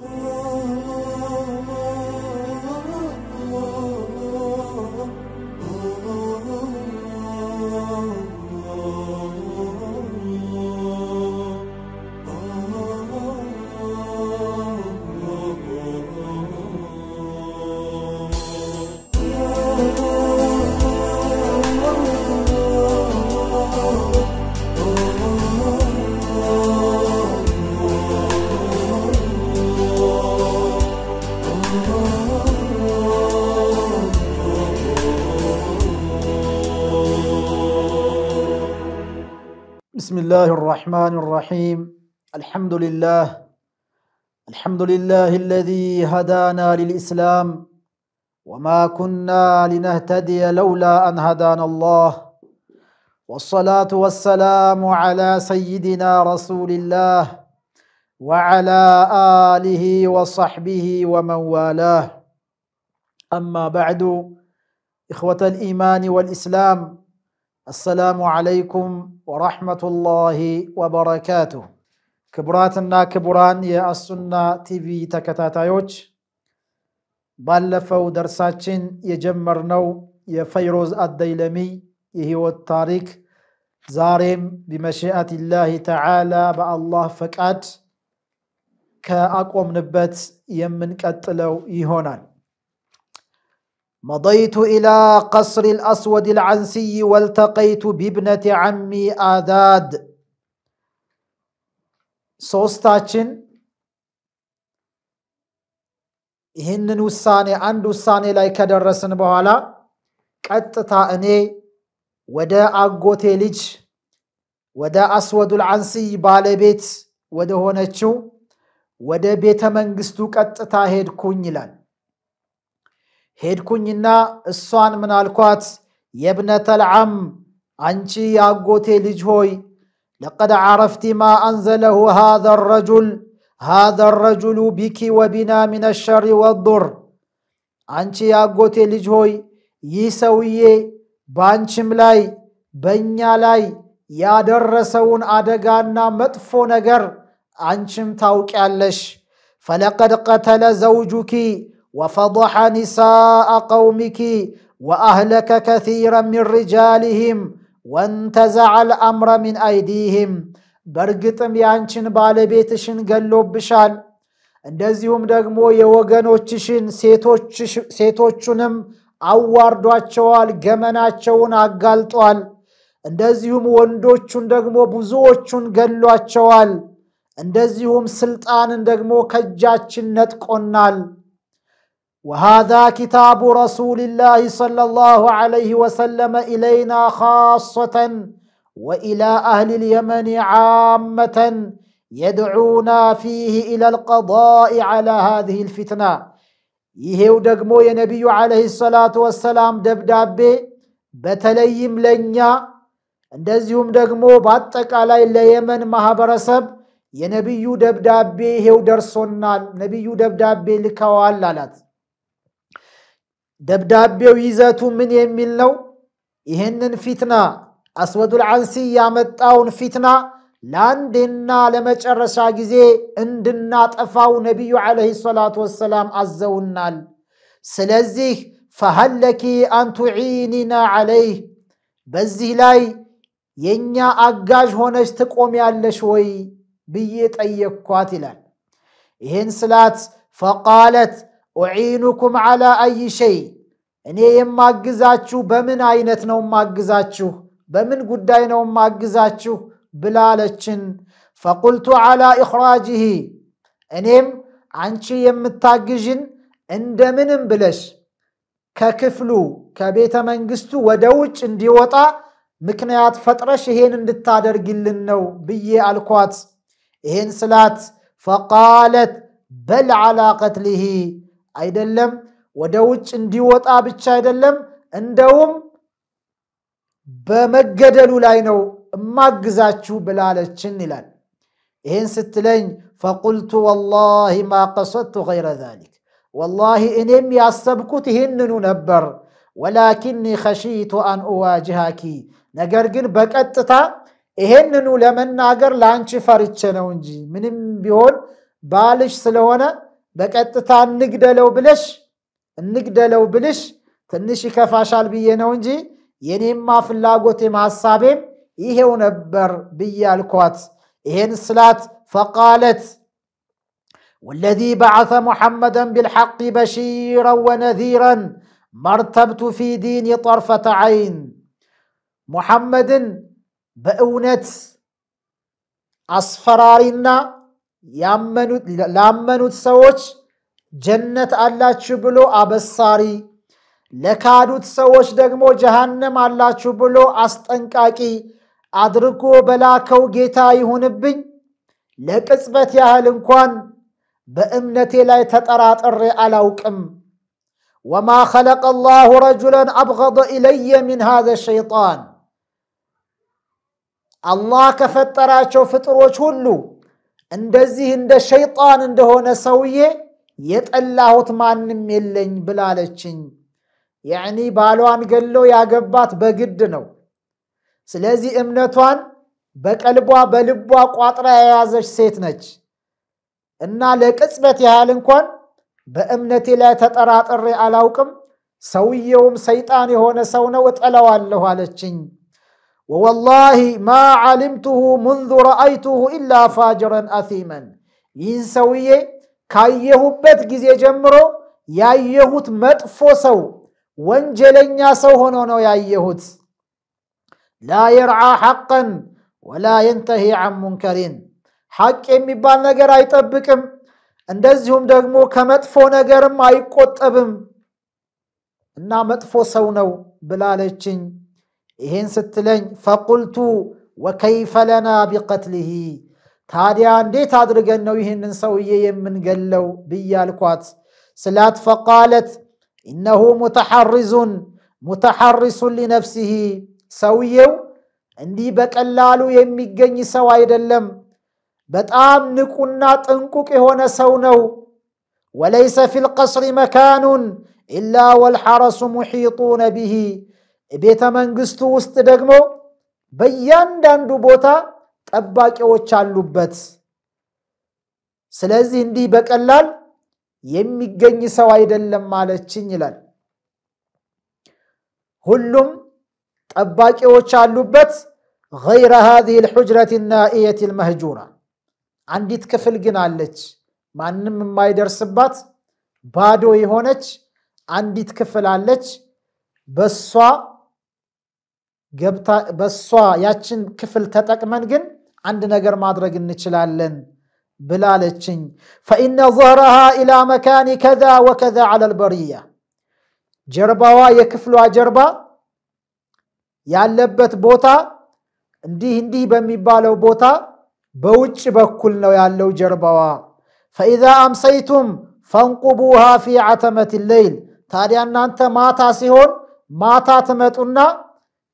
Oh. الرحمن الرحيم الحمد لله الحمد لله الذي هدانا للإسلام وما كنا لنهتدي لولا أن هدانا الله والصلاة والسلام على سيدنا رسول الله وعلى آله وصحبه ومن والاه أما بعد إخوة الإيمان والإسلام አሰላሙ ዓለይኩም ወራህመቱላሂ ወበረካቱ ክቡራትና ክቡራን የአሱና ቲቪ ተከታታዮች ባለፈው ደርሳችን የጀመርነው የፈይሮዝ አደይለሚ የህይወት ታሪክ ዛሬም ቢመሽአቲላሂ ተዓላ በአላህ ፈቃድ ከአቆምንበት የምንቀጥለው ይሆናል። مضيت إلى قصر الأسود العنسي والتقيت بابنة عمي آذاد ሶስታችን ይህንን ውሳኔ አንድ ውሳኔ ላይ ከደረስን በኋላ ቀጥታ እኔ ወደ አጎቴ ልጅ ወደ አስወዱል አንስይ ባለቤት ወደ ሆነችው ወደ ቤተ መንግስቱ ቀጥታ ሄድኩኝ ይላል። ሄድኩኝና እሷን ምናልኳት የብነተልዓም አንቺ የአጎቴ ልጅ ሆይ ለቀድ ዓረፍቲ ማ አንዘለሁ ሃذ ረጁል ሃذ ረጁሉ ቢኪ ወቢና ምን ሸሪ ወዱር አንቺ የአጎቴ ልጅ ሆይ ይህ ሰውዬ በአንቺም ላይ በእኛ ላይ ያደረሰውን አደጋና መጥፎ ነገር አንቺም ታውቂያለሽ ፈለቀድ ቀተለ ዘውጁኪ وفضح ኒሳአ ቀውሚኪ ወአህለከ كثيرا ሚን رجالهم وانتزع الامر ሚን አይዲህም በእርግጥም ያንቺን ባለቤትሽን ገሎብሻል እንደዚሁም ደግሞ የወገኖችሽን ሴቶቹንም አዋርዷቸዋል ገመናቸውን አጋልጧል እንደዚሁም ወንዶቹን ደግሞ ብዙዎቹን ገሏቸዋል እንደዚሁም ስልጣንን ደግሞ ከእጃችን ነጥቆናል وهذا كتاب رسول الله صلى الله عليه وسلم الينا خاصه والى اهل اليمن عامه يدعونا فيه الى القضاء على هذه الفتنه يهو دقمو يا نبي عليه الصلاه والسلام دبدابي بتليم لنيا اندزيوم دقمو باتك على اليمن ما برسب يا نبي دبدابي هيو درسونا نبي دبدابي لكوال لالات ደብዳቤው ይዘቱ ምን የሚል ነው? ይህንን ፊትና አስወዱል አንሲ ያመጣውን ፊትና ለአንዴና ለመጨረሻ ጊዜ እንድናጠፋው ነቢዩ ዓለይሂ ሰላቱ ወሰላም አዘውናል። ስለዚህ ፈሀለኪ አንቱዒኒና ዓለይህ በዚህ ላይ የእኛ አጋዥ ሆነች ትቆሚያለሽ ወይ ብዬ ጠየቅኳት ይላል። ይህን ስላት ፈቃለት أعينكم على أي شيء أنا يما قزاتشو بمن عينت نوم ما قزاتشو بمن قداي نوم ما قزاتشو بلالتشن فقلت على إخراجه إنيم عنشي يمتاقجن اندمن بلش ككفلو كبيت من قستو ودوج اندي وطا مكنيات فترة شهين اند التادر قلنو بيي القوات إهن سلات فقالت بل على قتله አይደለም ወደ ውጭ እንዲወጣ ብቻ አይደለም፣ እንደውም በመገደሉ ላይ ነው እማግዛችሁ ብላለችን ይላል። ይህን ስትለኝ ፈቁልቱ ወላሂ ማ ቀሰድቱ ገይረ ዛሊክ፣ ወላሂ እኔም ያሰብኩት ይህንኑ ነበር። ወላኪኒ ኸሺቱ አን እዋጅሃኪ፣ ነገር ግን በቀጥታ ይሄንኑ ለመናገር ለአንቺ ፈርቼ ነው እንጂ ምንም ቢሆን ባልሽ ስለሆነ በቀጥታ እንግደለው ብለሽ እንግደለው ብልሽ ትንሽ ይከፋሻል ብዬ ነው እንጂ የኔማ ፍላጎቴም ሐሳቤም ይሄው ነበር ብዬ አልኳት። ይሄን ስላት ፈቃለት ወለዚ በዓተ ሙሐመደን ቢልሐቅ በሺረን ወነዚረን መርተብቱ ፊ ዲኒ ጠርፈተ ዐይን ሙሐመድን በእውነት አስፈራሪና ላመኑት ሰዎች ጀነት አላችሁ ብሎ አበሳሪ፣ ለካዱት ሰዎች ደግሞ ጀሃነም አላችሁ ብሎ አስጠንቃቂ አድርጎ በላከው ጌታ ይሁንብኝ ለቅጽበት ያህል እንኳን በእምነቴ ላይ ተጠራጥሬ አላውቅም። ወማ ኸለቀ ላሁ ረጁለን አብገደ ኢለየ ሚን ሃዘ ሸይጣን አላህ ከፈጠራቸው ፍጥሮች ሁሉ እንደዚህ እንደ ሸይጣን እንደሆነ ሰውዬ የጠላሁት ማንም የለኝ ብላለችኝ። ያዕኒ ባሏን ገሎ ያገባት በግድ ነው። ስለዚህ እምነቷን በቀልቧ በልቧ ቋጥራ የያዘች ሴት ነች እና ለቅጽበት ያህል እንኳን በእምነቴ ላይ ተጠራጥሬ አላውቅም፣ ሰውየውም ሰይጣን የሆነ ሰው ነው፣ እጠለዋለሁ አለችኝ። ووالله ما علمته منذ رأيته إلا فاجرا أثيما ይህን ሰውዬ ካየሁበት ጊዜ ጀምሮ ያየሁት መጥፎ ሰው ወንጀለኛ ሰው ሆኖ ነው ያየሁት ላ የርዓ ሐቀን ወላ የንተሂ አን ሙንከሪን ሐቅ የሚባል ነገር አይጠብቅም እንደዚሁም ደግሞ ከመጥፎ ነገርም አይቆጠብም እና መጥፎ ሰው ነው ብላለችኝ إهن ستلن فقلت وكيف لنا بقتله تاديا عندي تادرق أنه إهن يمن قلو بيا الكوات سلات فقالت إنه متحرز متحرس لنفسه سويو عندي بكالالو يمي قني سواي دلم بتعام نكونا تنكوك هنا سونو وليس في القصر مكان إلا والحرس محيطون به ቤተ መንግስቱ ውስጥ ደግሞ በእያንዳንዱ ቦታ ጠባቂዎች አሉበት። ስለዚህ እንዲህ በቀላል የሚገኝ ሰው አይደለም ማለችኝ ይላል። ሁሉም ጠባቂዎች አሉበት። ገይረ ሃዚህ ልሑጅረት ናእየት ልመህጁራ አንዲት ክፍል ግን አለች፣ ማንም የማይደርስባት ባዶ የሆነች አንዲት ክፍል አለች። በሷ ገብታ በሷ ያችን ክፍል ተጠቅመን ግን አንድ ነገር ማድረግ እንችላለን ብላለችኝ። ፈኢነ ظهرها ኢላ መካኒ ከዛ ወከዛ على ጀርባዋ የክፍሏ ጀርባ ያለበት ቦታ እንዲህ እንዲህ በሚባለው ቦታ በውጭ በኩል ነው ያለው ጀርባዋ። ፈኢዛ አምሰይቱም ፈንቁቡሃ ፊ ዓተመት ሌይል ታዲያ እናንተ ማታ ሲሆን ማታ ትመጡና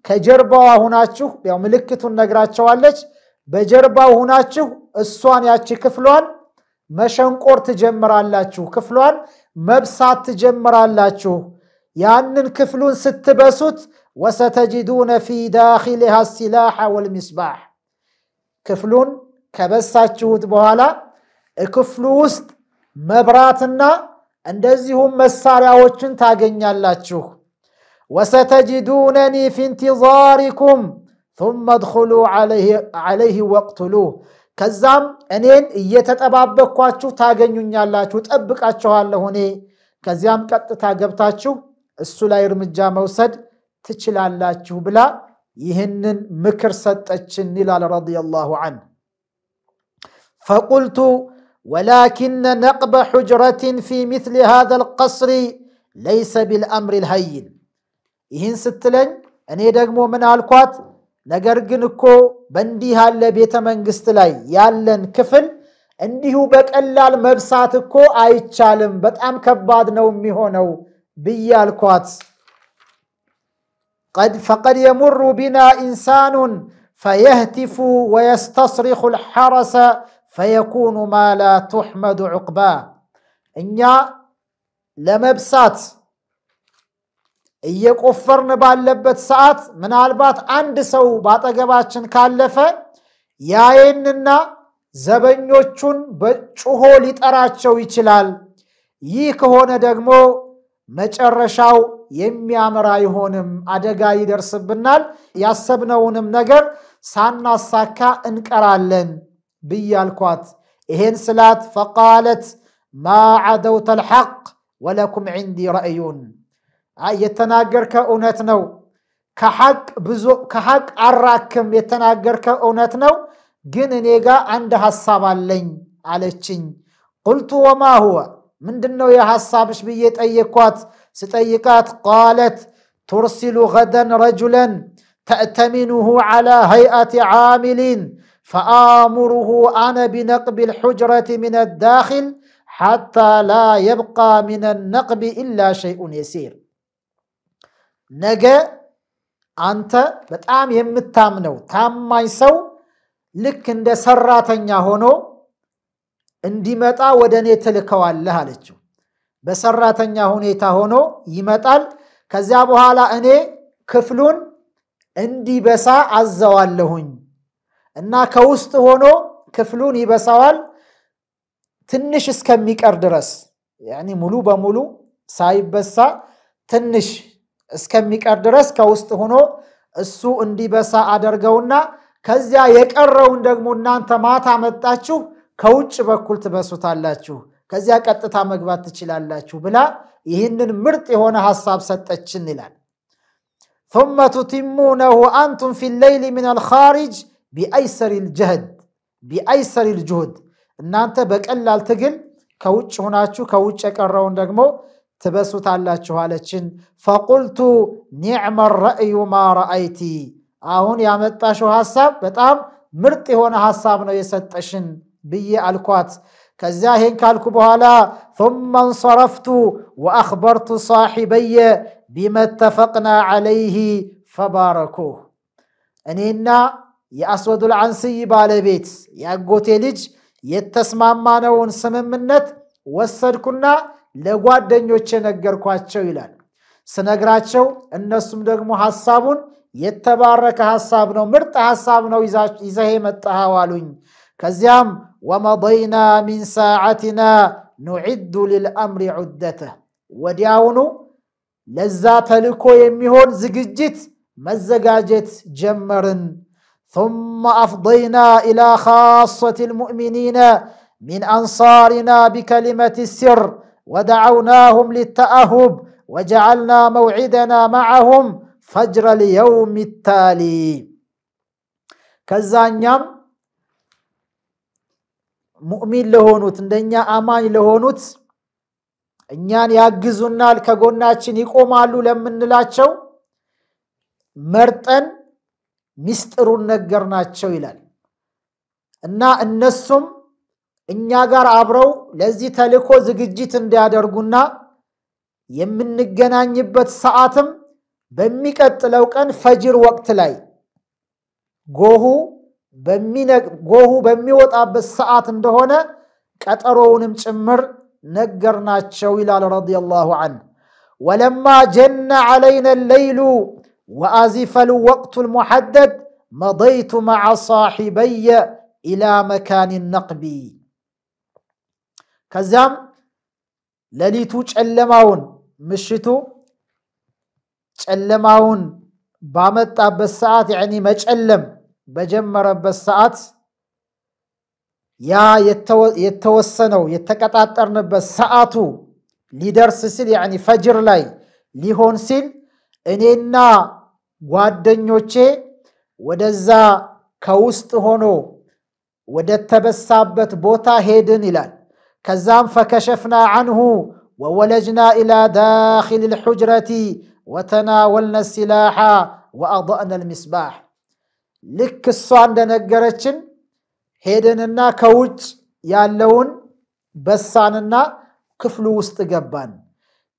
ከጀርባዋ ሁናችሁ ያው ምልክቱን ነግራቸዋለች። በጀርባው ሁናችሁ እሷን ያቺ ክፍሏን መሸንቆር ትጀምራላችሁ፣ ክፍሏን መብሳት ትጀምራላችሁ። ያንን ክፍሉን ስትበሱት ወሰተጅዱነ ፊ ዳኪልሃ ሲላሐ ወልሚስባሕ ክፍሉን ከበሳችሁት በኋላ ክፍሉ ውስጥ መብራትና እንደዚሁም መሳሪያዎችን ታገኛላችሁ። وستجدونني في انتظاركم ثم ادخلوا عليه عليه واقتلوه كزام انين يتتبابكوا تشو تاغنوا نيالا تشو تبقاتشو الله هوني كزام قط تاغبتاچو السلا يرمجا موسد تشلالاچو بلا يهنن مكر سطچن الى رضي الله عنه فقلت ولكن نقب حجرة في مثل هذا القصر ليس بالأمر الهين ይህን ስትለኝ እኔ ደግሞ ምን አልኳት? ነገር ግን እኮ በእንዲህ ያለ ቤተ መንግስት ላይ ያለን ክፍል እንዲሁ በቀላል መብሳት እኮ አይቻልም፣ በጣም ከባድ ነው የሚሆነው ብዬ አልኳት። ፈቀድ የሙሩ ቢና ኢንሳኑን ፈየህቲፉ ወየስተስሪኹ ልሐረሰ ፈየኩኑ ማላ ቱሕመዱ ዑቅባ እኛ ለመብሳት እየቆፈርን ባለበት ሰዓት ምናልባት አንድ ሰው ባጠገባችን ካለፈ ያየንና ዘበኞቹን በጩሆ ሊጠራቸው ይችላል። ይህ ከሆነ ደግሞ መጨረሻው የሚያምር አይሆንም፣ አደጋ ይደርስብናል፣ ያሰብነውንም ነገር ሳናሳካ እንቀራለን ብያልኳት። ይሄን ስላት ፈቃለት ማ ዓደውተ ልሐቅ ወለኩም ዕንዲ ረእዩን يتناجرك أونتنو كحق بزو كحق أراكم يتناجرك أونتنو جن نيجا عند حساب اللين على تشين قلت وما هو من دنو يا حسابش بيت أي كوات ستأيكات قالت ترسل غدا رجلا تأتمنه على هيئة عامل فآمره أنا بنقب الحجرة من الداخل حتى لا يبقى من النقب إلا شيء يسير ነገ አንተ በጣም የምታምነው ታማኝ ሰው ልክ እንደ ሰራተኛ ሆኖ እንዲመጣ ወደ እኔ ትልከዋለህ አለችው። በሰራተኛ ሁኔታ ሆኖ ይመጣል። ከዚያ በኋላ እኔ ክፍሉን እንዲበሳ አዘዋለሁኝ እና ከውስጥ ሆኖ ክፍሉን ይበሳዋል ትንሽ እስከሚቀር ድረስ ሙሉ በሙሉ ሳይበሳ ትንሽ እስከሚቀር ድረስ ከውስጥ ሆኖ እሱ እንዲበሳ አደርገውና ከዚያ የቀረውን ደግሞ እናንተ ማታ መጣችሁ ከውጭ በኩል ትበሱታላችሁ፣ ከዚያ ቀጥታ መግባት ትችላላችሁ ብላ ይህንን ምርጥ የሆነ ሐሳብ ሰጠችን ይላል። ثመ ቱቲሙነሁ አንቱም ፊ ሌይሊ ምን አልኻሪጅ ቢአይሰሪ ልጅሁድ እናንተ በቀላል ትግል ከውጭ ሆናችሁ ከውጭ የቀረውን ደግሞ تبسط الله شوالتشن فقلتو نعم الرأي ما رأيتي أهون يا متاشو حساب بتام مرتي هون حساب نو يستشن بي الكوات كزيا هين كالكو ثم انصرفت وأخبرت صاحبي بما اتفقنا عليه فباركوه أنينا يا أسود العنسي بالبيت يا قوتي لج يتسمى ما نون سمم منت وصل كنا ለጓደኞቼ ነገርኳቸው ይላል። ስነግራቸው እነሱም ደግሞ ሐሳቡን የተባረከ ሐሳብ ነው፣ ምርጥ ሐሳብ ነው ይዘህ የመጣኸው አሉኝ። ከዚያም ወመضይና ሚን ሰዓትና ኑዒዱ ልልአምሪ ዑደተህ ወዲያውኑ ለዛ ተልኮ የሚሆን ዝግጅት መዘጋጀት ጀመርን። ثم أفضينا إلى خاصة المؤمنين من أنصارنا بكلمة السر ودعوناهم ሊተአሁብ وجعلنا መውዒደና ማዓሁም ፈጅረ ልየውም ታሊ ከዛኛም ሙእሚን ለሆኑት እንደኛ አማኝ ለሆኑት እኛን ያግዙናል ከጎናችን ይቆማሉ ለምንላቸው መርጠን ሚስጥሩን ናቸው ይላል እና እነሱም እኛ ጋር አብረው ለዚህ ተልእኮ ዝግጅት እንዲያደርጉና የምንገናኝበት ሰዓትም በሚቀጥለው ቀን ፈጅር ወቅት ላይ ጎሁ ጎሁ በሚወጣበት ሰዓት እንደሆነ ቀጠሮውንም ጭምር ነገርናቸው ይላል ረዲየላሁ አን ወለማ ጀነ ዐለይነ ሌይሉ ወአዚፈል ወቅቱ ልሙሐደድ መضይቱ መዓ ሳሒበየ ኢላ መካን ነቅቢ ከዚያም ሌሊቱ ጨለማውን ምሽቱ ጨለማውን ባመጣበት ሰዓት ያኒ መጨለም በጀመረበት ሰዓት ያ የተወሰነው የተቀጣጠርንበት ሰዓቱ ሊደርስ ሲል ያኒ ፈጅር ላይ ሊሆን ሲል እኔና ጓደኞቼ ወደዛ ከውስጥ ሆኖ ወደ ተበሳበት ቦታ ሄድን ይላል። ከዛም ፈከሸፍና አንሁ ወወለጅና ኢላ ዳኪል ልሑጅረቲ ወተናወልነ ሲላሓ ወአضእነ ልሚስባሕ ልክ እሷ እንደነገረችን ሄደንና ከውጭ ያለውን በሳንና ክፍሉ ውስጥ ገባን።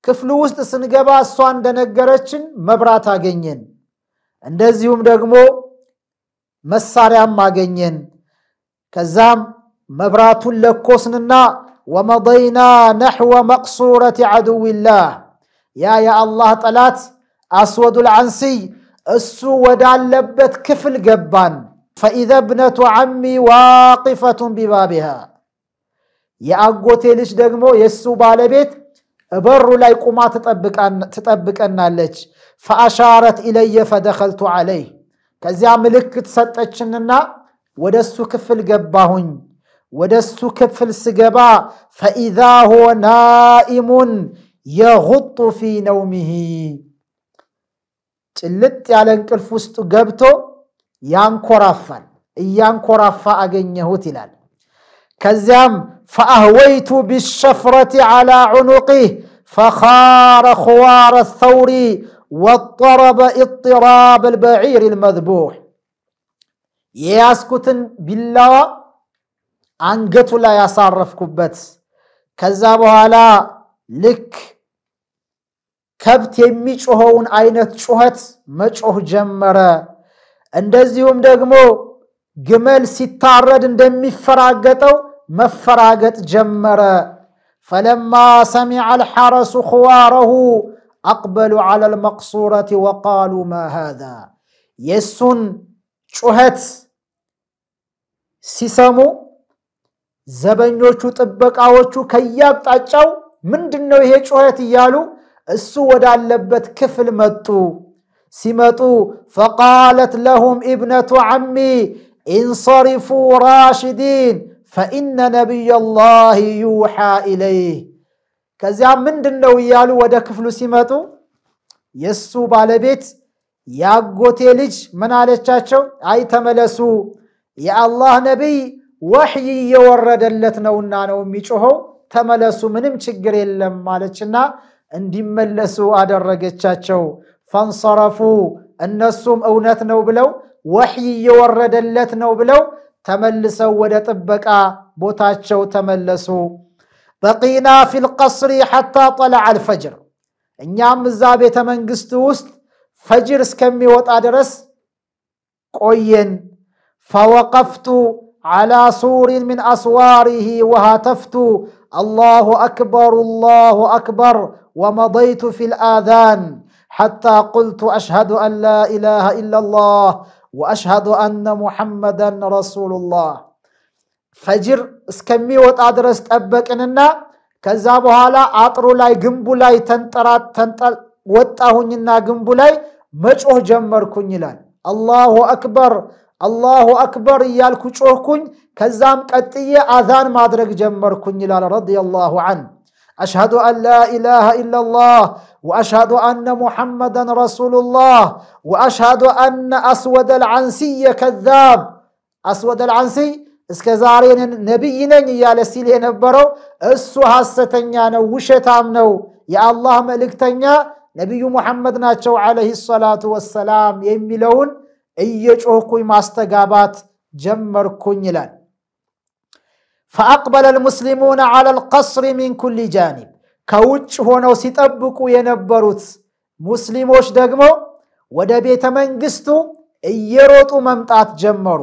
ክፍሉ ውስጥ ስንገባ እሷ እንደነገረችን መብራት አገኘን። እንደዚሁም ደግሞ መሳሪያም አገኘን። ከዛም መብራቱን ለኮስንና ومضينا نحو مقصورة عدو الله يا يا الله طلات أسود العنسي السو ودال لبت كفل جبان فإذا ابنة عمي واقفة ببابها يا أقوتي ليش دقمو يسو بالبيت በሩ ላይ ቁማ ትጠብቀናለች። ፈአሻረት ኢለየ ፈደኸልቱ አለይ። ከዚያ ምልክት ሰጠችንና ወደ ودسو كفل ገባሁኝ። ودسو كفل سقبا فإذا هو نائم يغط في نومه تلت على انكلفوستو قبتو يانكورافا رفا أغن يهوتنا كزيام فأهويت بالشفرة على عنقه فخار خوار الثور واضطرب اضطراب البعير المذبوح ياسكتن بالله አንገቱ ላይ ያሳረፍኩበት ከዛ በኋላ ልክ ከብት የሚጮኸውን አይነት ጩኸት መጮህ ጀመረ። እንደዚሁም ደግሞ ግመል ሲታረድ እንደሚፈራገጠው መፈራገጥ ጀመረ። ፈለማ ሰሚዐ አልሐረሱ ኽዋረሁ አቅበሉ ዐለ አልመቅሱረቲ ወቃሉ ማ ሃዛ የእሱን ጩኸት ሲሰሙ ዘበኞቹ፣ ጥበቃዎቹ ከያብጣጫው ምንድን ነው ይሄ ጩኸት እያሉ እሱ ወዳለበት ክፍል መጡ። ሲመጡ ፈቃለት ለሁም ኢብነቱ ዐሚ ኢንሰሪፉ ራሽዲን ፈኢነ ነቢየላህ ዩሓ ኢለይህ። ከዚያ ምንድን ነው እያሉ ወደ ክፍሉ ሲመጡ የእሱ ባለቤት የአጎቴ ልጅ ምን አለቻቸው? አይ ተመለሱ፣ የአላህ ነቢይ ወሕይ እየወረደለት ነውና ነው የሚጮኸው ተመለሱ ምንም ችግር የለም ማለችና እንዲመለሱ አደረገቻቸው ፈንሰረፉ እነሱም እውነት ነው ብለው ወሕይ እየወረደለት ነው ብለው ተመልሰው ወደ ጥበቃ ቦታቸው ተመለሱ በቂና ፊልቀስሪ ሐታ ጠለዓ አልፈጅር እኛም እዛ ቤተ መንግስት ውስጥ ፈጅር እስከሚወጣ ድረስ ቆየን ፈወቀፍቱ على سور من أسواره وهتفت الله أكبر الله أكبر ومضيت في الآذان حتى قلت أشهد أن لا إله إلا الله وأشهد أن محمدا رسول الله فجر اسكمي وتأدرس إننا كذابها لا عطر لاي قنب لاي تنترات تنتل وطاهن جنب لاي مجوه جمر كنيلان الله أكبر الله أكبر يالك شوكن كزام كتية أذان مادرك جمر كن يلال رضي الله عنه أشهد أن لا إله إلا الله وأشهد أن محمدا رسول الله وأشهد أن أسود العنسي كذاب أسود العنسي إسكزارين نبينا يالا سيلي نبرو إسو هاستنيا نوشتام نو يا الله ملكتنيا نبي محمد ناتشو عليه الصلاة والسلام يميلون يم እየጮኩኝ ማስተጋባት ጀመርኩኝ ይላል። ፈአቅበለ ልሙስሊሙነ ዐላ ልቀስሪ ሚን ኩሊ ጃኒብ ከውጭ ሆነው ሲጠብቁ የነበሩት ሙስሊሞች ደግሞ ወደ ቤተ መንግስቱ እየሮጡ መምጣት ጀመሩ።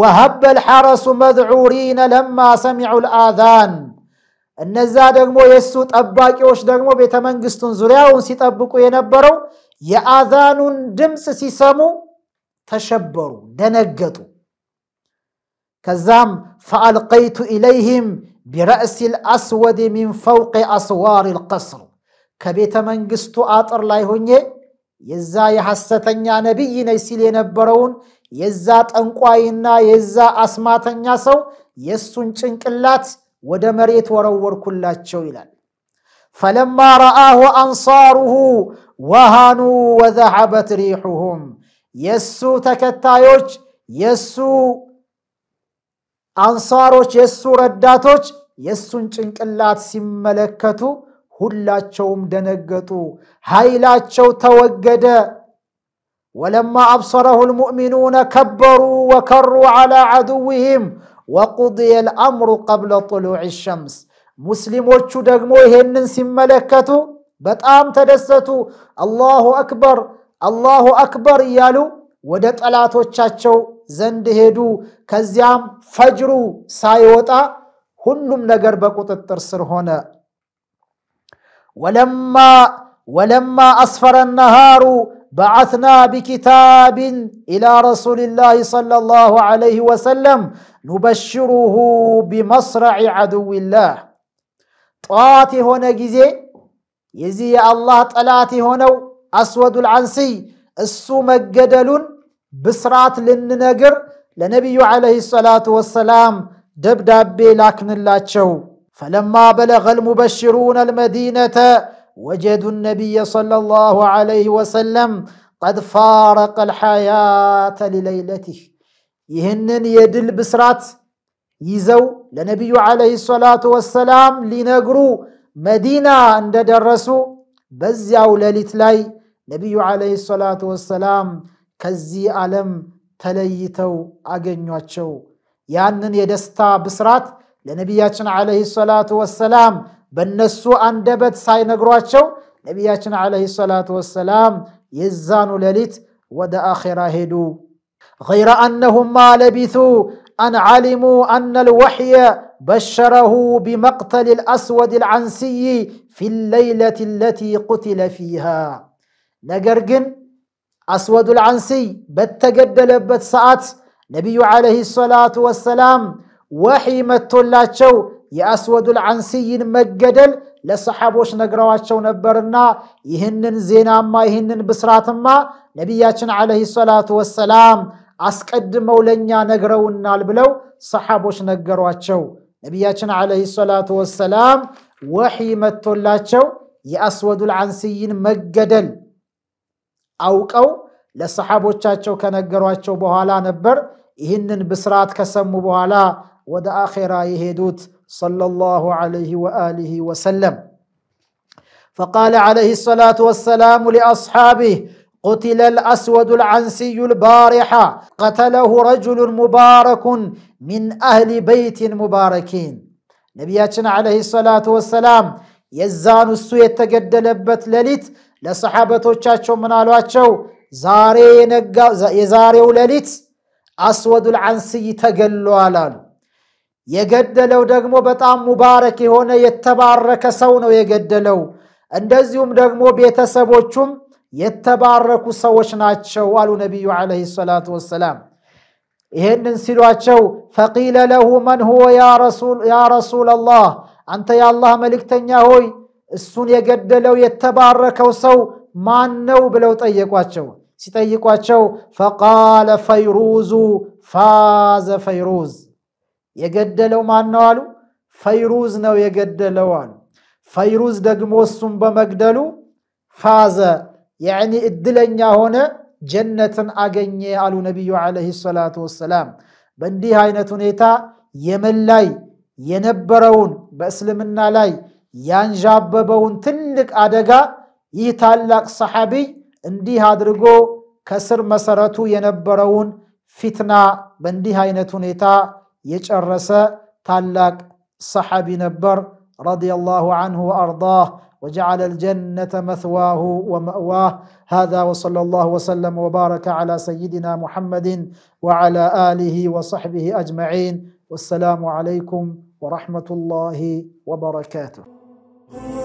ወሀበ ልሐረሱ መድዑሪነ ለማ ሰሚዑ ልአዛን እነዛ ደግሞ የእሱ ጠባቂዎች ደግሞ ቤተ መንግስቱን ዙሪያውን ሲጠብቁ የነበረው የአዛኑን ድምፅ ሲሰሙ ተሸበሩ፣ ደነገጡ። ከዛም ፈአልቀይቱ ኢለይህም ቢረእሲ ልአስወድ ሚን ፈውቅ አስዋር ልቀስር ከቤተ መንግስቱ አጥር ላይ ሆኜ የዛ የሐሰተኛ ነቢይ ነኝ ሲል የነበረውን የዛ ጠንቋይና የዛ አስማተኛ ሰው የእሱን ጭንቅላት ወደ መሬት ወረወርኩላቸው ይላል። ፈለማ ረአሁ አንሳሩሁ ወሃኑ ወዘሐበት ሪሑሁም የሱ ተከታዮች የሱ አንሳሮች የሱ ረዳቶች የሱን ጭንቅላት ሲመለከቱ ሁላቸውም ደነገጡ ኃይላቸው ተወገደ ወለማ አብሰረሁ ልሙእሚኑነ ከበሩ ወከሩ ዓላ ዓድውህም ወቁضየ ልአምሩ ቀብለ ጥሉዕ ሸምስ ሙስሊሞቹ ደግሞ ይሄንን ሲመለከቱ በጣም ተደሰቱ አላሁ አክበር አላሁ አክበር እያሉ ወደ ጠላቶቻቸው ዘንድ ሄዱ። ከዚያም ፈጅሩ ሳይወጣ ሁሉም ነገር በቁጥጥር ስር ሆነ። ወለማ ወለማ አስፈረ ነሃሩ بعثنا بكتاب إلى رسول الله صلى الله عليه وسلم نبشره بمصرع عدو الله طات هنا جزي يزي الله هنا أسود العنسي السو مجدلون بسرعة لننجر لنبي عليه الصلاة والسلام دبداب لكن الله فلما بلغ المبشرون المدينة وجدوا النبي صلى الله عليه وسلم قد فارق الحياة لليلته ይህንን የድል ብስራት يزو لنبي ዓለይሂ ሰላቱ والسلام ሊነግሩ مدينة عند በዚያው ሌሊት ላይ نبي عليه الصلاة والسلام كزي ألم تليتو أغن يوچو يانن يدستا بسرات لنبياتنا عليه الصلاة والسلام بنسو أندبت ساي نقرواتشو نبياتنا عليه الصلاة والسلام يزانو لليت ودا آخرا هيدو غير أنهم ما لبثوا أن علموا أن الوحي بشره بمقتل الأسود العنسي في الليلة التي قتل فيها ነገር ግን አስወዱል አንሲይ በተገደለበት ሰዓት ነቢዩ ዓለይሂ ሰላቱ ወሰላም ወሕይ መጥቶላቸው የአስወዱል አንሲይን መገደል ለሰሓቦች ነግረዋቸው ነበርና ይህንን ዜናማ ይህንን ብስራትማ ነቢያችን ዓለይሂ ሰላቱ ወሰላም አስቀድመው ለእኛ ነግረውናል ብለው ሰሓቦች ነገሯቸው። ነቢያችን ዓለይሂ ሰላቱ ወሰላም ወሕይ መጥቶላቸው የአስወዱል አንሲይን መገደል አውቀው ለሰሓቦቻቸው ከነገሯቸው በኋላ ነበር ይህንን ብስራት ከሰሙ በኋላ ወደ አኼራ የሄዱት الله عليه وآله ወሰለም فقال عليه الصلاة والسلام لأصحابه قتل الأسود العنسي البارحة قتله رجل مبارك من أهل بيت مباركين نبياتنا عليه الصلاة والسلام يزان السوية تقدل بت لليت ለሰሓበቶቻቸው ምን አሏቸው? የዛሬው ሌሊት አስወዱል አንስይ ተገሏል አሉ። የገደለው ደግሞ በጣም ሙባረክ የሆነ የተባረከ ሰው ነው የገደለው። እንደዚሁም ደግሞ ቤተሰቦቹም የተባረኩ ሰዎች ናቸው አሉ ነቢዩ ዓለይሂ ሰላቱ ወሰላም። ይህንን ሲሏቸው ፈቂለ ለሁ መን ሁወ ያ ረሱለላህ፣ አንተ የአላህ መልእክተኛ ሆይ እሱን የገደለው የተባረከው ሰው ማን ነው ብለው ጠየቋቸው። ሲጠይቋቸው ፈቃለ ፈይሩዙ ፋዘ ፈይሩዝ የገደለው ማን ነው አሉ። ፈይሩዝ ነው የገደለው አሉ። ፈይሩዝ ደግሞ እሱን በመግደሉ ፋዘ ያዕኒ እድለኛ ሆነ፣ ጀነትን አገኘ አሉ ነቢዩ ዓለይሂ ሰላቱ ወሰላም። በእንዲህ አይነት ሁኔታ የመን ላይ የነበረውን በእስልምና ላይ ያንዣበበውን ትልቅ አደጋ ይህ ታላቅ ሰሐቢይ እንዲህ አድርጎ ከስር መሰረቱ የነበረውን ፊትና በእንዲህ አይነት ሁኔታ የጨረሰ ታላቅ صحابي ነበር رضي الله عنه وارضاه وجعل الجنه مثواه وماواه هذا وصلى الله وسلم وبارك على سيدنا محمد وعلى اله وصحبه اجمعين والسلام عليكم ورحمه الله وبركاته Ooh.